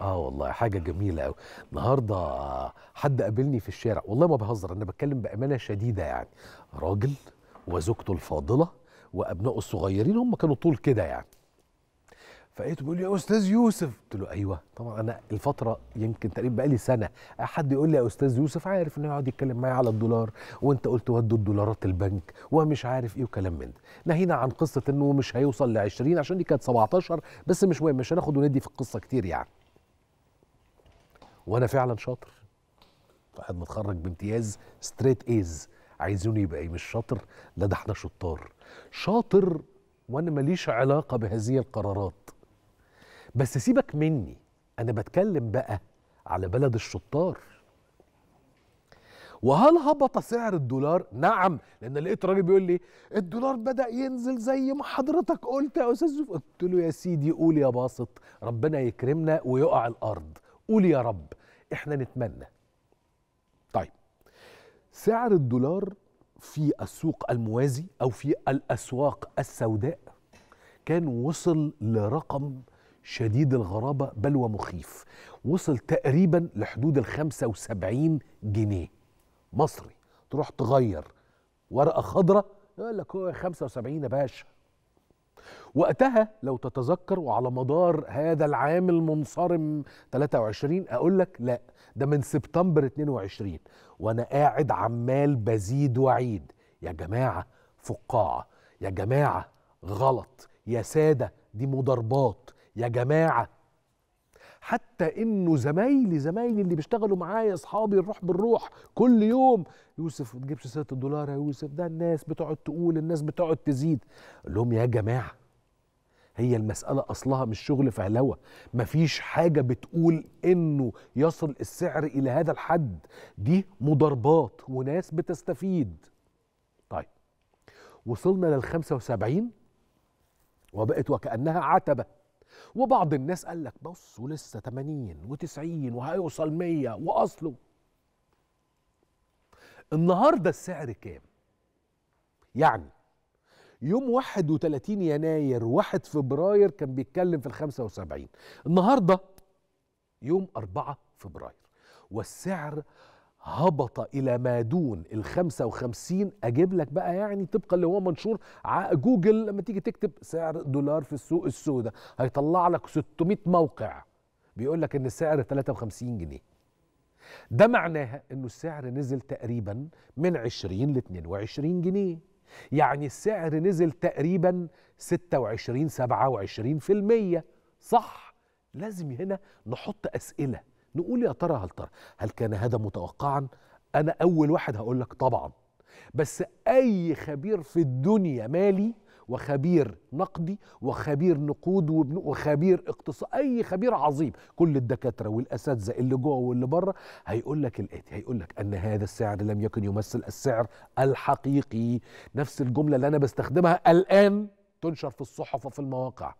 اه والله حاجه جميله قوي النهارده حد قابلني في الشارع والله ما بهزر انا بتكلم بامانه شديده يعني راجل وزوجته الفاضله وابنائه الصغيرين هم كانوا طول كده يعني فقيت بيقول لي يا استاذ يوسف قلت له ايوه طبعا انا الفتره يمكن تقريبا بقى لي سنه حد يقول لي يا استاذ يوسف عارف انه يقعد يتكلم معايا على الدولار وانت قلت ودوا الدولارات البنك ومش عارف ايه وكلام من ده نهينا عن قصه انه مش هيوصل ل 20 عشان دي كانت 17 بس مش مهم مش هناخد وندي في القصه كتير يعني وانا فعلا شاطر واحد متخرج بامتياز ستريت ايز عايزوني يبقى ايه مش شاطر لا ده احنا شطار شاطر وانا ماليش علاقه بهذه القرارات بس سيبك مني انا بتكلم بقى على بلد الشطار وهل هبط سعر الدولار؟ نعم لان لقيت راجل بيقول لي الدولار بدا ينزل زي ما حضرتك قلت يا استاذ قلت له يا سيدي قول يا باسط ربنا يكرمنا ويقع الارض قول يا رب احنا نتمنى طيب سعر الدولار في السوق الموازي او في الاسواق السوداء كان وصل لرقم شديد الغرابة بل ومخيف وصل تقريبا لحدود ال 75 جنيه مصري تروح تغير ورقة خضراء يقول لك هو 75 يا باشا وقتها لو تتذكر وعلى مدار هذا العام المنصرم 23 اقول لك لا ده من سبتمبر 22 وانا قاعد عمال بزيد وعيد يا جماعه فقاعه يا جماعه غلط يا ساده دي مضاربات يا جماعه حتى انه زمايلي زمايلي اللي بيشتغلوا معايا اصحابي الروح بالروح كل يوم يوسف ما تجيبش سيره الدولار يا يوسف ده الناس بتقعد تقول الناس بتقعد تزيد اقول لهم يا جماعه هي المسألة أصلها مش شغل فهلوة مفيش حاجة بتقول إنه يصل السعر إلى هذا الحد دي مضاربات وناس بتستفيد طيب وصلنا لل 75 وبقت وكأنها عتبة وبعض الناس قال لك بص ولسه 80 و90 وهيوصل 100 واصله النهارده السعر كام يعني يوم 31 يناير 1 فبراير كان بيتكلم في ال 75 النهارده يوم 4 فبراير والسعر هبط إلى ما دون ال 55 أجيب لك بقى يعني طبقا اللي هو منشور جوجل لما تيجي تكتب سعر دولار في السوق السوداء هيطلع لك 600 موقع بيقول لك إن السعر 53 جنيه ده معناها إنه السعر نزل تقريبا من 20 ل 22 جنيه يعني السعر نزل تقريبا 26 27% صح لازم هنا نحط أسئلة نقول يا ترى هل ترى هل كان هذا متوقعا انا اول واحد هقول لك طبعا بس اي خبير في الدنيا مالي وخبير نقدي وخبير نقود وخبير اقتصاد اي خبير عظيم كل الدكاتره والاساتذه اللي جوه واللي بره هيقول لك الاتي هيقول لك ان هذا السعر لم يكن يمثل السعر الحقيقي نفس الجمله اللي انا بستخدمها الان تنشر في الصحف وفي المواقع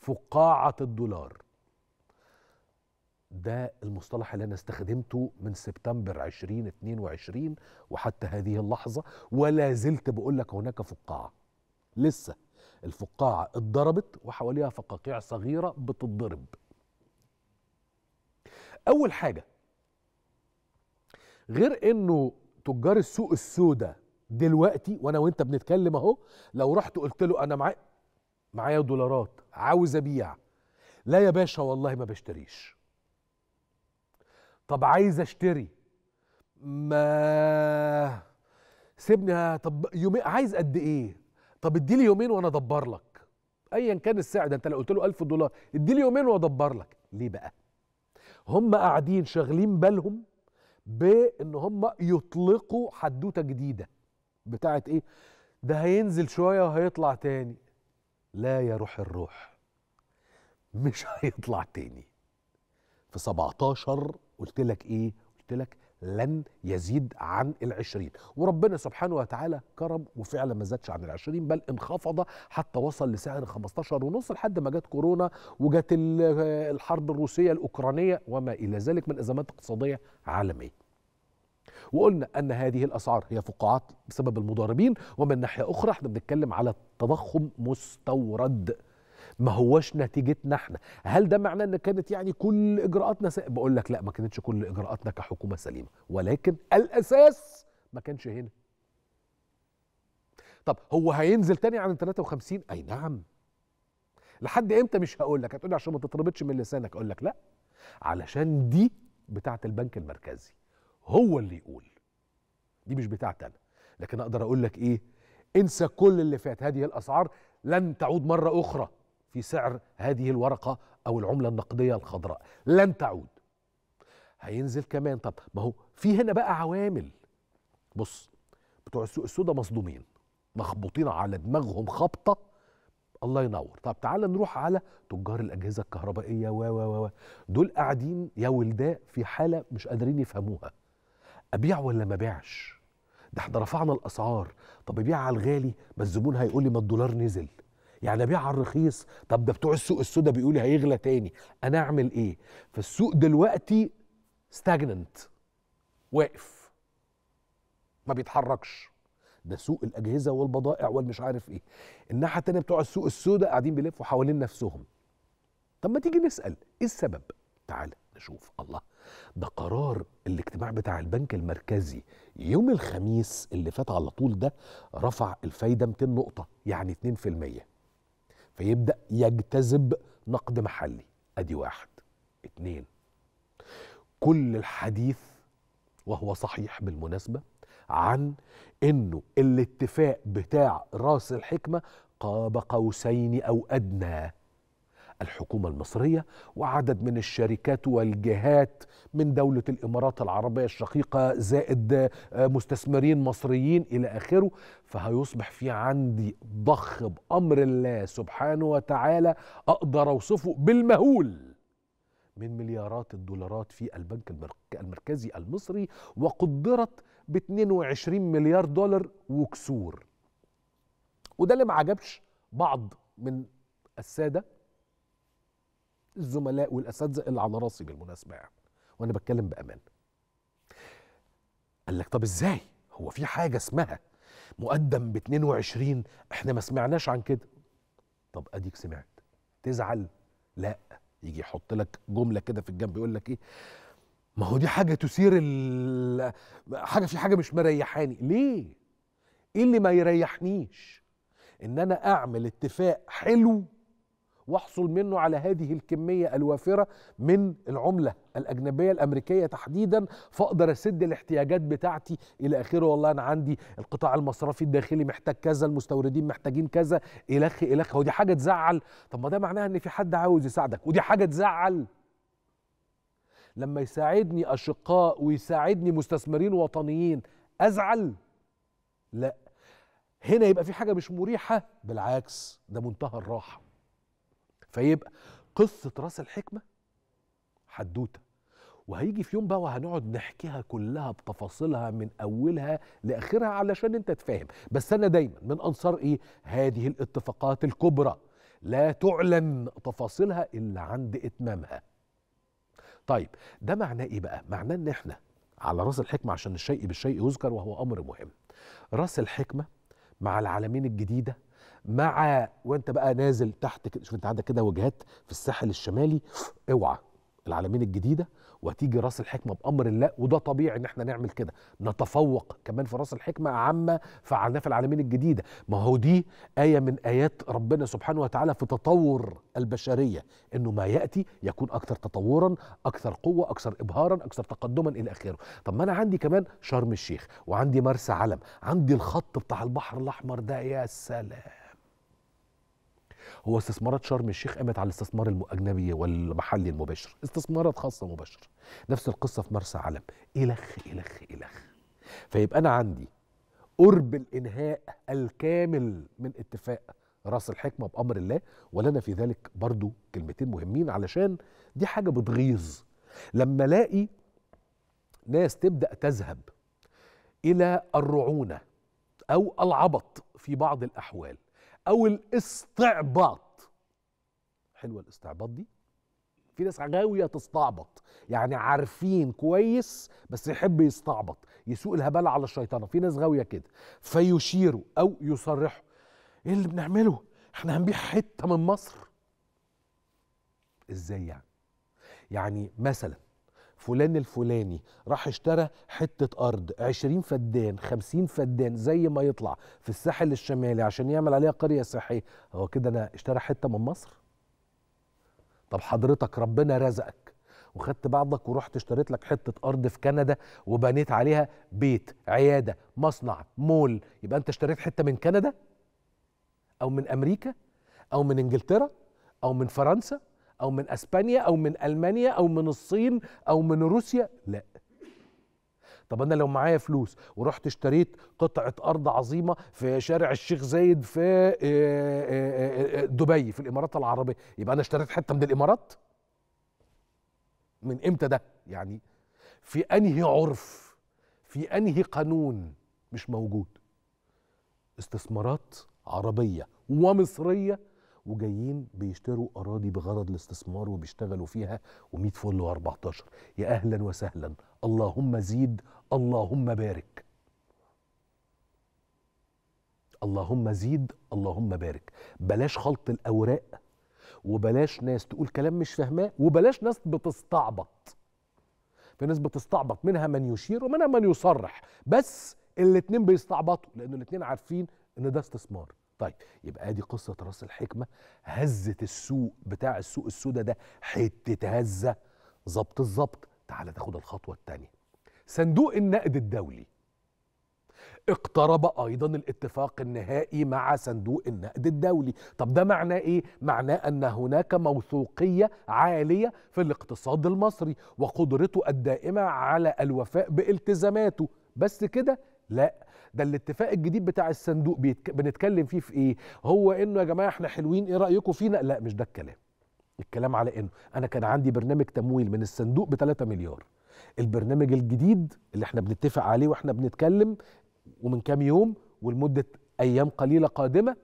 فقاعه الدولار ده المصطلح اللي انا استخدمته من سبتمبر 2022 وحتى هذه اللحظه ولا زلت بقول لك هناك فقاعه لسه الفقاعه اتضربت وحواليها فقاقيع صغيره بتتضرب اول حاجه غير انه تجار السوق السوداء دلوقتي وانا وانت بنتكلم اهو لو رحت قلت له انا معايا معايا دولارات عاوز ابيع لا يا باشا والله ما بشتريش طب عايز اشتري ما سيبني طب يومين عايز قد ايه طب اديلي يومين وانا ادبر لك ايا كان السعر ده انت لو قلت له 1000 دولار اديلي يومين وادبر لك ليه بقى هم قاعدين شاغلين بالهم بان هم يطلقوا حدوته جديده بتاعه ايه ده هينزل شويه وهيطلع تاني لا يا روح الروح مش هيطلع تاني في 17 قلت لك ايه قلت لك لن يزيد عن العشرين وربنا سبحانه وتعالى كرم وفعلا ما زادش عن العشرين بل انخفض حتى وصل لسعر 15 ونص لحد ما جت كورونا وجت الحرب الروسية الأوكرانية وما إلى ذلك من أزمات اقتصادية عالمية وقلنا أن هذه الأسعار هي فقاعات بسبب المضاربين ومن ناحية أخرى احنا بنتكلم على تضخم مستورد ما هوش نتيجتنا احنا هل ده معناه ان كانت يعني كل اجراءاتنا س... بقول لك لا ما كانتش كل اجراءاتنا كحكومه سليمه ولكن الاساس ما كانش هنا طب هو هينزل تاني عن 53 اي نعم لحد امتى مش هقول لك هتقول عشان ما تتربطش من لسانك اقول لك لا علشان دي بتاعه البنك المركزي هو اللي يقول دي مش بتاعتي انا لكن اقدر اقول لك ايه انسى كل اللي فات هذه الاسعار لن تعود مره اخرى في سعر هذه الورقة أو العملة النقدية الخضراء لن تعود هينزل كمان طب ما هو في هنا بقى عوامل بص بتوع السوق السوداء مصدومين مخبوطين على دماغهم خبطة الله ينور طب تعال نروح على تجار الأجهزة الكهربائية و و و دول قاعدين يا ولداء في حالة مش قادرين يفهموها أبيع ولا ما بيعش ده احنا رفعنا الأسعار طب أبيع على الغالي ما الزبون هيقول لي ما الدولار نزل يعني ابيع على الرخيص طب ده بتوع السوق السوداء بيقولوا هيغلى تاني انا اعمل ايه فالسوق دلوقتي ستاجننت واقف ما بيتحركش ده سوق الاجهزه والبضائع والمش عارف ايه الناحيه التانيه بتوع السوق السوداء قاعدين بيلفوا حوالين نفسهم طب ما تيجي نسال ايه السبب تعالى نشوف الله ده قرار الاجتماع بتاع البنك المركزي يوم الخميس اللي فات على طول ده رفع الفايده 200 نقطه يعني 2% فيبدأ يجتذب نقد محلي أدي واحد اتنين كل الحديث وهو صحيح بالمناسبة عن انه الاتفاق بتاع راس الحكمة قاب قوسين او ادنى الحكومة المصرية وعدد من الشركات والجهات من دولة الإمارات العربية الشقيقة زائد آه، مستثمرين مصريين إلى آخره فهيصبح في عندي ضخ بأمر الله سبحانه وتعالى أقدر أوصفه بالمهول من مليارات الدولارات في البنك المركزي المصري وقدرت ب 22 مليار دولار وكسور وده اللي ما عجبش بعض من الساده الزملاء والاساتذه اللي على راسي بالمناسبه يعني وانا بتكلم بامان قال لك طب ازاي هو في حاجه اسمها مقدم ب 22 احنا ما سمعناش عن كده طب اديك سمعت تزعل لا يجي يحط لك جمله كده في الجنب يقول لك ايه ما هو دي حاجه تثير ال... حاجه في حاجه مش مريحاني ليه ايه اللي ما يريحنيش ان انا اعمل اتفاق حلو واحصل منه على هذه الكميه الوافره من العمله الاجنبيه الامريكيه تحديدا فاقدر اسد الاحتياجات بتاعتي الى اخره والله انا عندي القطاع المصرفي الداخلي محتاج كذا المستوردين محتاجين كذا الخ الخ ودي حاجه تزعل طب ما ده معناها ان في حد عاوز يساعدك ودي حاجه تزعل لما يساعدني اشقاء ويساعدني مستثمرين وطنيين ازعل لا هنا يبقى في حاجه مش مريحه بالعكس ده منتهى الراحه فيبقى قصه راس الحكمه حدوته وهيجي في يوم بقى وهنقعد نحكيها كلها بتفاصيلها من اولها لاخرها علشان انت تفهم بس انا دايما من انصار ايه هذه الاتفاقات الكبرى لا تعلن تفاصيلها الا عند اتمامها طيب ده معناه ايه بقى معناه ان احنا على راس الحكمه عشان الشيء بالشيء يذكر وهو امر مهم راس الحكمه مع العالمين الجديده مع وانت بقى نازل تحت كده شوف انت عندك كده وجهات في الساحل الشمالي اوعى العالمين الجديده وتيجي راس الحكمه بامر الله وده طبيعي ان احنا نعمل كده نتفوق كمان في راس الحكمه عما فعلناه في العالمين الجديده ما هو دي ايه من ايات ربنا سبحانه وتعالى في تطور البشريه انه ما ياتي يكون اكثر تطورا اكثر قوه اكثر ابهارا اكثر تقدما الى اخره طب ما انا عندي كمان شرم الشيخ وعندي مرسى علم عندي الخط بتاع البحر الاحمر ده يا سلام هو استثمارات شرم الشيخ قامت على الاستثمار الاجنبي والمحلي المباشر استثمارات خاصه مباشره نفس القصه في مرسى علم الخ الخ الخ فيبقى انا عندي قرب الانهاء الكامل من اتفاق راس الحكمه بامر الله ولنا في ذلك برضو كلمتين مهمين علشان دي حاجه بتغيظ لما الاقي ناس تبدا تذهب الى الرعونه او العبط في بعض الاحوال او الاستعباط حلوه الاستعباط دي في ناس غاويه تستعبط يعني عارفين كويس بس يحب يستعبط يسوق الهبالة على الشيطانه في ناس غاويه كده فيشيروا او يصرحوا ايه اللي بنعمله احنا هنبيع حته من مصر ازاي يعني يعني مثلا فلان الفلاني راح اشترى حتة أرض 20 فدان 50 فدان زي ما يطلع في الساحل الشمالي عشان يعمل عليها قرية صحية هو كده أنا اشترى حتة من مصر طب حضرتك ربنا رزقك وخدت بعضك ورحت اشتريت لك حتة أرض في كندا وبنيت عليها بيت عيادة مصنع مول يبقى أنت اشتريت حتة من كندا أو من أمريكا أو من إنجلترا أو من فرنسا او من اسبانيا او من المانيا او من الصين او من روسيا لا طب انا لو معايا فلوس ورحت اشتريت قطعه ارض عظيمه في شارع الشيخ زايد في آه، آه، آه، دبي في الامارات العربيه يبقى انا اشتريت حته من الامارات من امتى ده يعني في انهي عرف في انهي قانون مش موجود استثمارات عربيه ومصريه وجايين بيشتروا اراضي بغرض الاستثمار وبيشتغلوا فيها و100 فل و14 يا اهلا وسهلا اللهم زيد اللهم بارك اللهم زيد اللهم بارك بلاش خلط الاوراق وبلاش ناس تقول كلام مش فاهماه وبلاش ناس بتستعبط في ناس بتستعبط منها من يشير ومنها من يصرح بس الاتنين بيستعبطوا لان الاتنين عارفين ان ده استثمار طيب يبقى ادي قصه راس الحكمه هزت السوق بتاع السوق السوداء ده حته هزه ظبط الظبط تعالى تاخد الخطوه الثانيه صندوق النقد الدولي اقترب ايضا الاتفاق النهائي مع صندوق النقد الدولي طب ده معناه ايه معناه ان هناك موثوقيه عاليه في الاقتصاد المصري وقدرته الدائمه على الوفاء بالتزاماته بس كده لا ده الاتفاق الجديد بتاع الصندوق بنتكلم فيه في ايه هو انه يا جماعه احنا حلوين ايه رايكم فينا لا مش ده الكلام الكلام على انه انا كان عندي برنامج تمويل من الصندوق ب 3 مليار البرنامج الجديد اللي احنا بنتفق عليه واحنا بنتكلم ومن كام يوم ولمده ايام قليله قادمه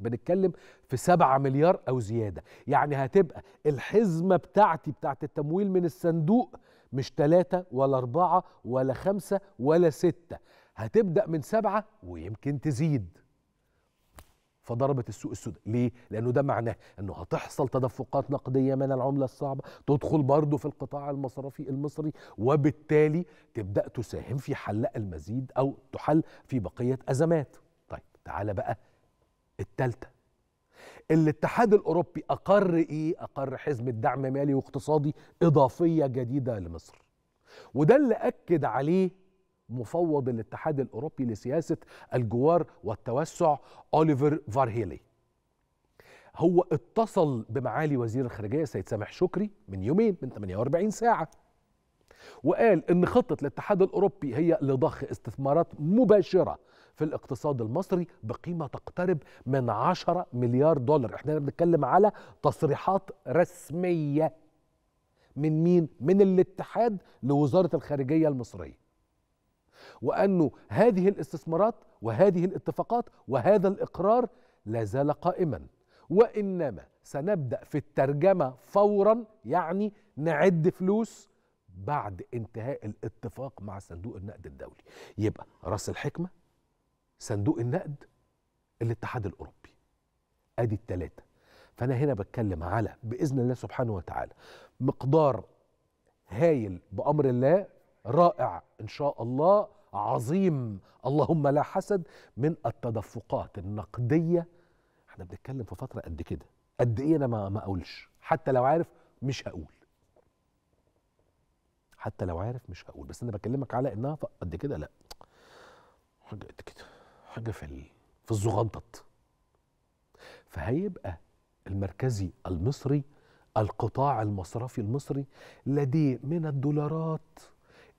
بنتكلم في 7 مليار او زياده يعني هتبقى الحزمه بتاعتي بتاعت التمويل من الصندوق مش 3 ولا 4 ولا 5 ولا 6 هتبدأ من سبعة ويمكن تزيد فضربت السوق السوداء ليه؟ لأنه ده معناه أنه هتحصل تدفقات نقدية من العملة الصعبة تدخل برضه في القطاع المصرفي المصري وبالتالي تبدأ تساهم في حل المزيد أو تحل في بقية أزمات طيب تعالى بقى التالتة الاتحاد الأوروبي أقر إيه؟ أقر حزمة دعم مالي واقتصادي إضافية جديدة لمصر وده اللي أكد عليه مفوض الاتحاد الاوروبي لسياسه الجوار والتوسع اوليفر فارهيلي هو اتصل بمعالي وزير الخارجيه السيد سامح شكري من يومين من 48 ساعه وقال ان خطه الاتحاد الاوروبي هي لضخ استثمارات مباشره في الاقتصاد المصري بقيمه تقترب من 10 مليار دولار احنا بنتكلم على تصريحات رسميه من مين من الاتحاد لوزاره الخارجيه المصريه وأنه هذه الاستثمارات وهذه الاتفاقات وهذا الإقرار لا زال قائما وإنما سنبدأ في الترجمة فورا يعني نعد فلوس بعد انتهاء الاتفاق مع صندوق النقد الدولي يبقى راس الحكمة صندوق النقد الاتحاد الأوروبي أدي التلاتة فأنا هنا بتكلم على بإذن الله سبحانه وتعالى مقدار هايل بأمر الله رائع ان شاء الله عظيم اللهم لا حسد من التدفقات النقديه احنا بنتكلم في فتره قد كده قد ايه انا ما, ما اقولش حتى لو عارف مش هقول حتى لو عارف مش هقول بس انا بكلمك على انها قد كده لا حاجه قد كده حاجه في في الزغنطط فهيبقى المركزي المصري القطاع المصرفي المصري لديه من الدولارات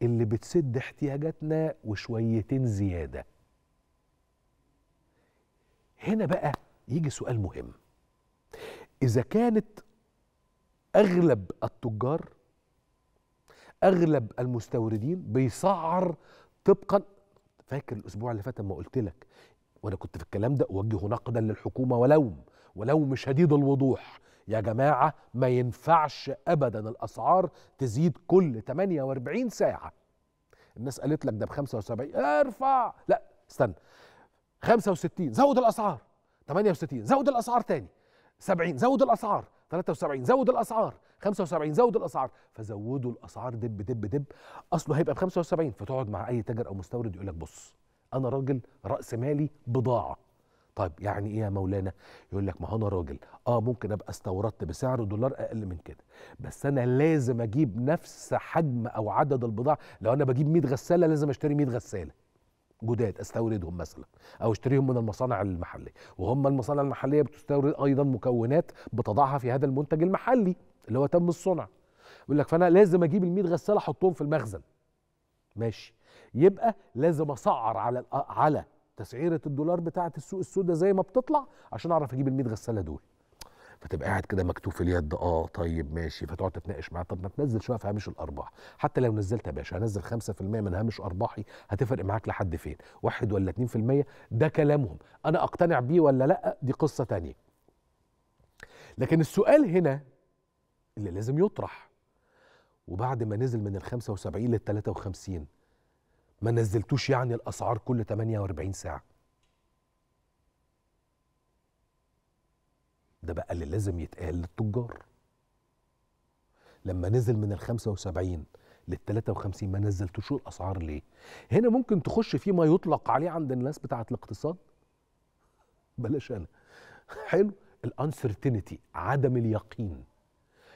اللي بتسد احتياجاتنا وشويتين زياده هنا بقى يجي سؤال مهم اذا كانت اغلب التجار اغلب المستوردين بيسعر طبقا فاكر الاسبوع اللي فات ما قلت لك وانا كنت في الكلام ده اوجه نقدا للحكومه ولوم ولوم شديد الوضوح يا جماعة ما ينفعش أبدا الأسعار تزيد كل 48 ساعة الناس قالت لك ده ب 75 ارفع لا استنى 65 زود الأسعار 68 زود الأسعار تاني 70 زود الأسعار 73 زود الاسعار 75 زود الاسعار فزودوا الاسعار دب دب دب اصله هيبقى ب 75 فتقعد مع اي تاجر او مستورد يقول لك بص انا راجل راس مالي بضاعه طيب يعني ايه يا مولانا يقول لك ما هو انا راجل اه ممكن ابقى استوردت بسعر دولار اقل من كده بس انا لازم اجيب نفس حجم او عدد البضاعه لو انا بجيب 100 غساله لازم اشتري 100 غساله جداد استوردهم مثلا او اشتريهم من المصانع المحليه وهم المصانع المحليه بتستورد ايضا مكونات بتضعها في هذا المنتج المحلي اللي هو تم الصنع يقول لك فانا لازم اجيب ال 100 غساله احطهم في المخزن ماشي يبقى لازم اسعر على على تسعيره الدولار بتاعه السوق السوداء زي ما بتطلع عشان اعرف اجيب ال 100 غساله دول فتبقى قاعد كده مكتوف اليد اه طيب ماشي فتقعد تتناقش معاه طب ما تنزل شويه في هامش الارباح حتى لو نزلت يا باشا هنزل 5% من هامش ارباحي هتفرق معاك لحد فين واحد ولا 2% ده كلامهم انا اقتنع بيه ولا لا دي قصه تانية لكن السؤال هنا اللي لازم يطرح وبعد ما نزل من ال 75 لل 53 ما نزلتوش يعني الاسعار كل 48 ساعه ده بقى اللي لازم يتقال للتجار لما نزل من ال 75 لل 53 ما نزلتوش الاسعار ليه هنا ممكن تخش فيما يطلق عليه عند الناس بتاعه الاقتصاد بلاش انا حلو الانسرتينتي عدم اليقين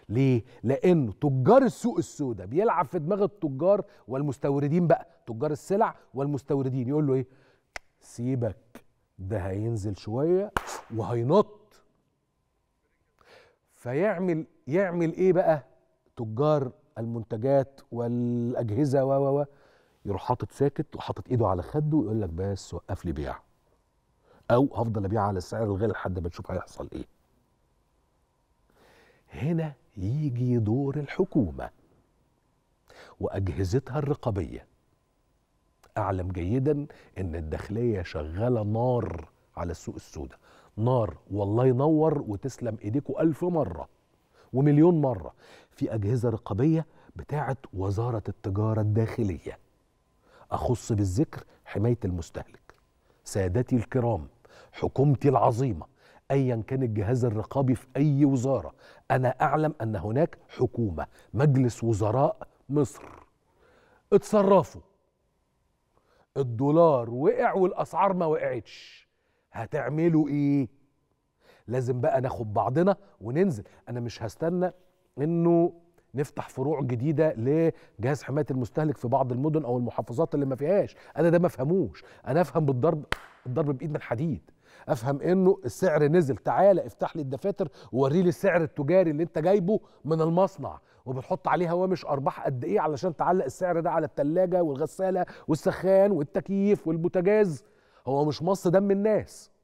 ليه؟ لأن تجار السوق السوداء بيلعب في دماغ التجار والمستوردين بقى تجار السلع والمستوردين يقول له إيه؟ سيبك ده هينزل شوية وهينط فيعمل يعمل إيه بقى تجار المنتجات والأجهزة و و يروح حاطط ساكت وحاطط إيده على خده ويقول لك بس وقف لي بيع أو هفضل أبيع على السعر الغالي لحد ما تشوف هيحصل إيه هنا يجي دور الحكومه واجهزتها الرقابيه اعلم جيدا ان الداخليه شغاله نار على السوق السوداء نار والله ينور وتسلم ايديكوا الف مره ومليون مره في اجهزه رقابيه بتاعه وزاره التجاره الداخليه اخص بالذكر حمايه المستهلك سادتي الكرام حكومتي العظيمه ايا كان الجهاز الرقابي في اي وزاره انا اعلم ان هناك حكومه مجلس وزراء مصر اتصرفوا الدولار وقع والاسعار ما وقعتش هتعملوا ايه لازم بقى ناخد بعضنا وننزل انا مش هستنى انه نفتح فروع جديده لجهاز حمايه المستهلك في بعض المدن او المحافظات اللي ما فيهاش انا ده ما فهموش انا افهم بالضرب الضرب بايد من حديد افهم انه السعر نزل تعالى افتح لي الدفاتر ووري لي السعر التجاري اللي انت جايبه من المصنع وبتحط عليه هوامش ارباح قد ايه علشان تعلق السعر ده على الثلاجه والغساله والسخان والتكييف والبوتاجاز هو مش مص دم الناس